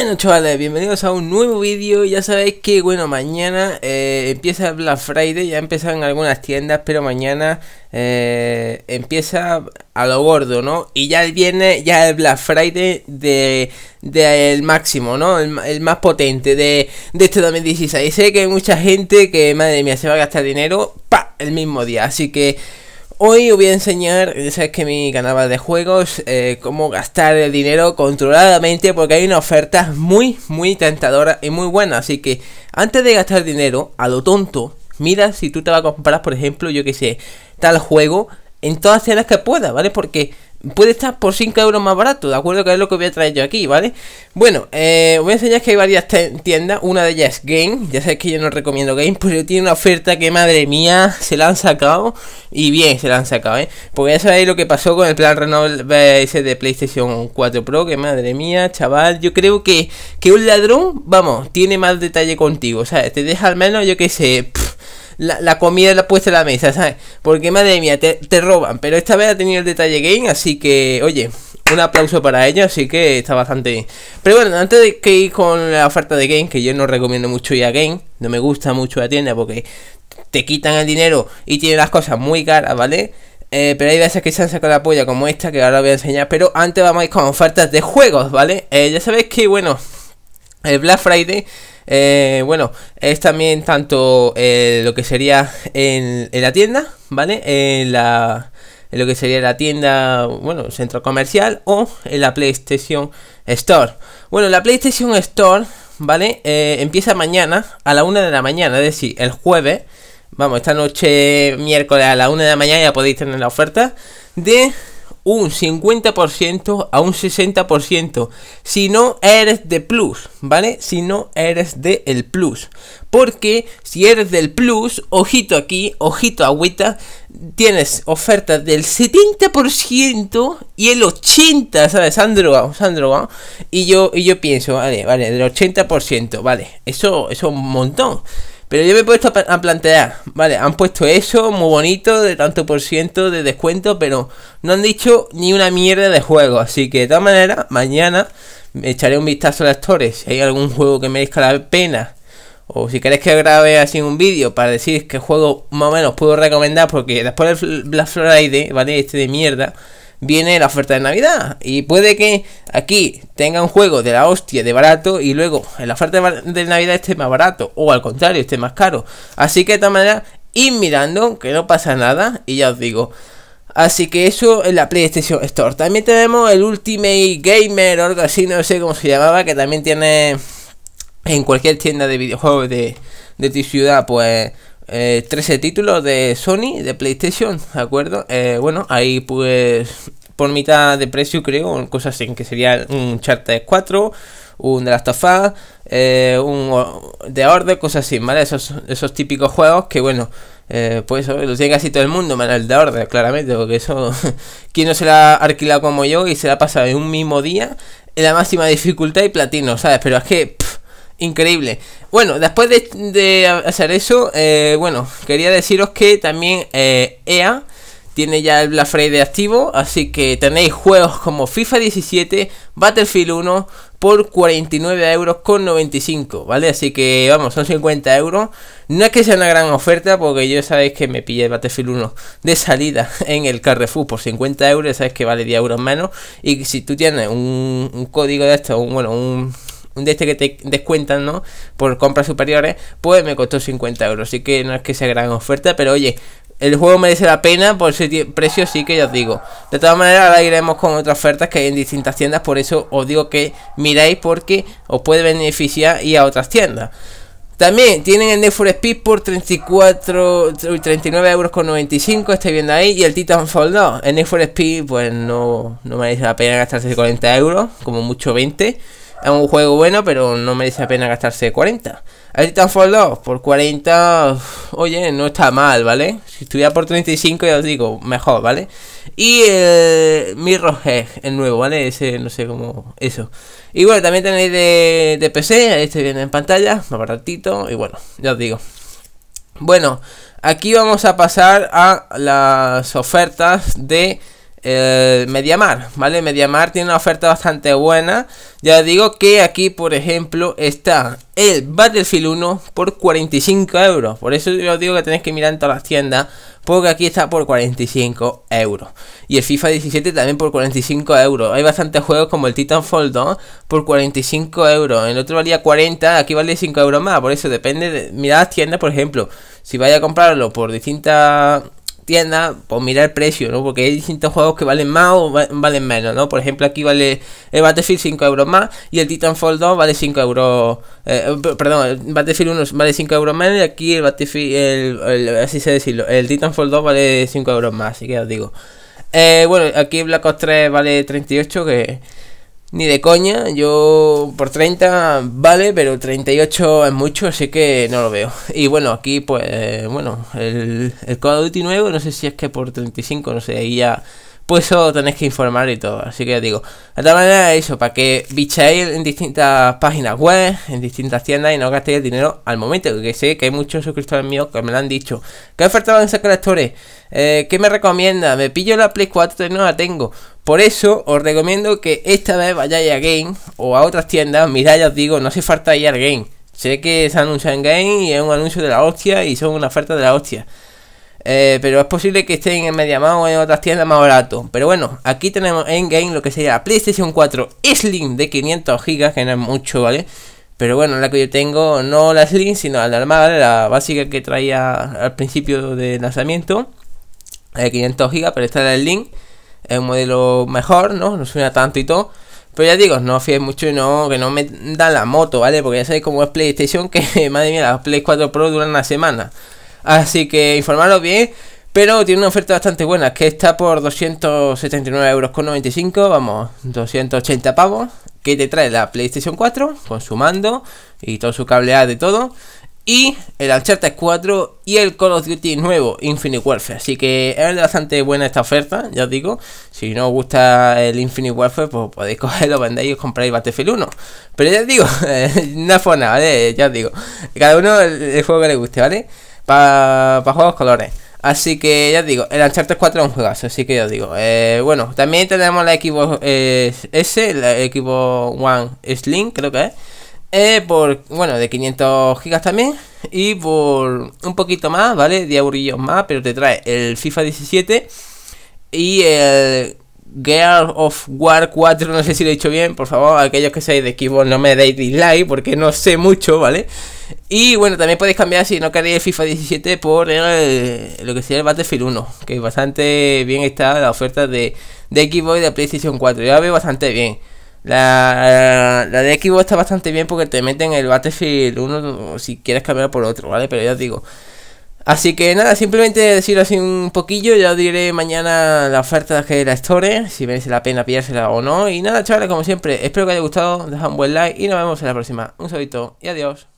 Bueno chavales, bienvenidos a un nuevo vídeo Ya sabéis que, bueno, mañana eh, empieza el Black Friday Ya en algunas tiendas, pero mañana eh, empieza a lo gordo, ¿no? Y ya viene ya el Black Friday del de, el máximo, ¿no? El, más potente de, de este 2016 Sé que hay mucha gente que, madre mía, se va a gastar dinero ¡pa! el mismo día Así que... Hoy os voy a enseñar, ya sabéis que mi canal de juegos, eh, cómo gastar el dinero controladamente porque hay una oferta muy, muy tentadora y muy buena, Así que antes de gastar dinero a lo tonto, mira si tú te vas a comprar, por ejemplo, yo que sé, tal juego en todas las tiendas que puedas, ¿vale? Porque puede estar por 5 euros más barato, ¿de acuerdo? Que es lo que voy a traer yo aquí, ¿vale? Bueno, os eh, voy a enseñar que hay varias tiendas, una de ellas es Game, ya sabéis que yo no recomiendo Game, pero tiene una oferta que madre mía, se la han sacado y bien se la han sacado, ¿eh? Porque ya sabéis lo que pasó con el plan Renault ese de PlayStation 4 Pro, que madre mía, chaval, yo creo que, que un ladrón, vamos, tiene más detalle contigo, o sea, te deja al menos, yo qué sé la, comida la puesta en la mesa, ¿sabes? Porque madre mía, te, roban. Pero esta vez ha tenido el detalle game, así que, oye, un aplauso para ellos así que está bastante bien. Pero bueno, antes de que ir con la oferta de game, que yo no recomiendo mucho ir a game, no me gusta mucho la tienda porque te quitan el dinero y tienen las cosas muy caras, ¿vale? Eh, pero hay veces que se han sacado la polla como esta que ahora voy a enseñar. Pero antes vamos a ir con ofertas de juegos, ¿vale? Eh, ya sabéis que, bueno, el Black Friday eh, bueno, es también tanto eh, lo que sería en, la tienda, ¿vale? En la lo que sería la tienda, bueno, centro comercial o en la PlayStation Store. Bueno, la PlayStation Store, ¿vale? Eh, empieza mañana a la una de la mañana, es decir, el jueves. Vamos, esta noche, miércoles a la una de la mañana ya podéis tener la oferta de un 50% a un 60%. Si no eres de plus, ¿vale? Si no eres de el plus. Porque si eres del plus, ojito aquí, ojito agüita, tienes ofertas del 70% y el 80%, ¿sabes? Sandro, Sandro, ¿ah? y yo, y yo pienso, vale, vale, del 80%, vale, eso es un montón. Pero yo me he puesto a plantear, vale, han puesto eso, muy bonito, de tanto por ciento de descuento, pero no han dicho ni una mierda de juego. Así que de todas maneras, mañana me echaré un vistazo a las torres. Si hay algún juego que merezca la pena, o si queréis que grabe así un vídeo para decir qué juego más o menos puedo recomendar, porque después el Black Friday, vale, este de mierda viene la oferta de Navidad. Y puede que aquí tenga un juego de la hostia de barato y luego en la oferta de Navidad esté más barato o al contrario esté más caro. Así que de esta manera ir mirando que no pasa nada y ya os digo. Así que eso en la PlayStation Store. También tenemos el Ultimate Gamer o algo así, no sé cómo se llamaba, que también tiene en cualquier tienda de videojuegos de, de tu ciudad, pues 13 eh, títulos de Sony, de PlayStation, ¿de acuerdo? Eh, bueno, ahí pues por mitad de precio creo, cosas en que sería un Charter 4, un The Last of eh, un de Order, cosas así, ¿vale? Esos, esos típicos juegos que bueno, pues los lo tiene casi todo el mundo, menos el de Order, claramente, porque eso, ¿quién no se la ha alquilado como yo y se la ha pasado en un mismo día en la máxima dificultad y platino, ¿sabes? Pero es que increíble. Bueno, después de, hacer eso, eh, bueno, quería deciros que también EA eh, e tiene ya el Black Friday activo, así que tenéis juegos como FIFA 17, Battlefield 1 por 49 euros con 95, ¿vale? Así que vamos, son 50 euros. No es que sea una gran oferta, porque yo sabéis que me pillé Battlefield 1 de salida en el Carrefour por 50 euros, sabes que vale 10 euros menos. Y si tú tienes un, código de esto, bueno, un de este que te descuentan, ¿no? Por compras superiores, pues me costó 50 euros. Así que no es que sea gran oferta, pero oye, el juego merece la pena por ese precio, sí que ya os digo. De todas maneras, ahora iremos con otras ofertas que hay en distintas tiendas, por eso os digo que miráis porque os puede beneficiar y a otras tiendas. También tienen el Need for Speed por 34, 39 euros estoy viendo ahí, y el Titanfall 2. El Need for Speed, pues no, no merece la pena gastarse 40 euros, como mucho 20. Es un juego bueno, pero no merece la pena gastarse 40. Ahí está 2 por 40, oye, no está mal, ¿vale? Si estuviera por 35, ya os digo, mejor, ¿vale? Y el eh, Mirror el nuevo, ¿vale? Ese, no sé cómo, eso. Y bueno, también tenéis de, de PC, este viene en pantalla, más baratito, y bueno, ya os digo. Bueno, aquí vamos a pasar a las ofertas de eh, Media Mar, ¿vale? Media Mar tiene una oferta bastante buena. Ya digo que aquí, por ejemplo, está el Battlefield 1 por 45 euros. Por eso yo os digo que tenéis que mirar en todas las tiendas. Porque aquí está por 45 euros. Y el FIFA 17 también por 45 euros. Hay bastantes juegos como el Titanfall 2 por 45 euros. El otro valía 40, aquí vale 5 euros más. Por eso depende de las tiendas, por ejemplo. Si vais a comprarlo por distintas tienda pues mira el precio, ¿no? Porque hay distintos juegos que valen más o valen menos, ¿no? Por ejemplo, aquí vale el eh, Battlefield 5 euros más y el Titanfall 2 vale 5 euros, eh, eh, perdón, el Battlefield 1 vale 5 euros menos y aquí el Battlefield, el, así se decirlo, el Titanfall 2 vale 5 euros más, así que os digo. bueno, aquí Black Ops 3 vale 38, que ni de coña, yo por 30 vale, pero 38 es mucho, así que no lo veo. Y bueno, aquí pues, bueno, el, el Call Duty nuevo, no sé si es que por 35, no sé, ahí ya... Pues eso tenéis que informar y todo, así que digo. De todas maneras, eso, para que bicháis en distintas páginas web, en distintas tiendas y no gastéis el dinero al momento, que sé que hay muchos suscriptores míos que me lo han dicho. ¿Qué oferta van a sacar actores? Eh, ¿Qué me recomienda? ¿Me pillo la Play 4? No la tengo. Por eso os recomiendo que esta vez vayáis a Game o a otras tiendas, mirad, ya os digo, no hace falta ir al Game. Sé que se anuncia en Game y es un anuncio de la hostia y son una oferta de la hostia. Eh, pero es posible que estén en MediaMar o en otras tiendas más barato. Pero bueno, aquí tenemos en Game lo que sería la PlayStation 4 Slim de 500 GB, que no es mucho, ¿vale? Pero bueno, la que yo tengo, no la Slim, sino la normal, la básica que traía al principio de lanzamiento. De 500 GB, pero esta es la Slim es un modelo mejor, ¿no? No suena tanto y todo. Pero ya digo, no fíes mucho y no, que no me dan la moto, ¿vale? Porque ya sabéis cómo es PlayStation, que madre mía, las Play 4 Pro duran una semana. Así que informaros bien, pero tiene una oferta bastante buena, que está por 279,95 euros, vamos, 280 pavos, que te trae la PlayStation 4 con su mando y todo su cableado de todo y el Uncharted 4 y el Call of Duty nuevo, Infinite Warfare. Así que es bastante buena esta oferta, ya os digo. Si no os gusta el Infinite Warfare, pues podéis cogerlo, vendéis y os compráis Battlefield 1. Pero ya os digo, no por nada, ¿vale? Ya os digo. Cada uno el, juego que le guste, ¿vale? Para pa juegos colores. Así que ya os digo, el Uncharted 4 es un juegazo, así que ya os digo. Eh, bueno, también tenemos la Equipo eh, S, la Equipo One Slim, creo que es. Eh, por, bueno, de 500 gigas también. Y por un poquito más, ¿vale? De aurillos más, pero te trae el FIFA 17 y el Girl of War 4. No sé si lo he dicho bien, por favor, aquellos que seáis de Xbox no me deis dislike porque no sé mucho, ¿vale? Y bueno, también podéis cambiar si no queréis el FIFA 17 por el, lo que sería el Battlefield 1, que bastante bien está la oferta de, de Xbox y de PlayStation 4. ya veo bastante bien. Eh, la, de Xbox está bastante bien porque te meten el Battlefield uno si quieres cambiar por otro, ¿vale? Pero ya os digo. Así que nada, simplemente decirlo así un poquillo. Ya os diré mañana la oferta que la Store, si merece la pena pillársela o no. Y nada, chavales, como siempre, espero que haya gustado. Dejad un buen like y nos vemos en la próxima. Un saludito y adiós.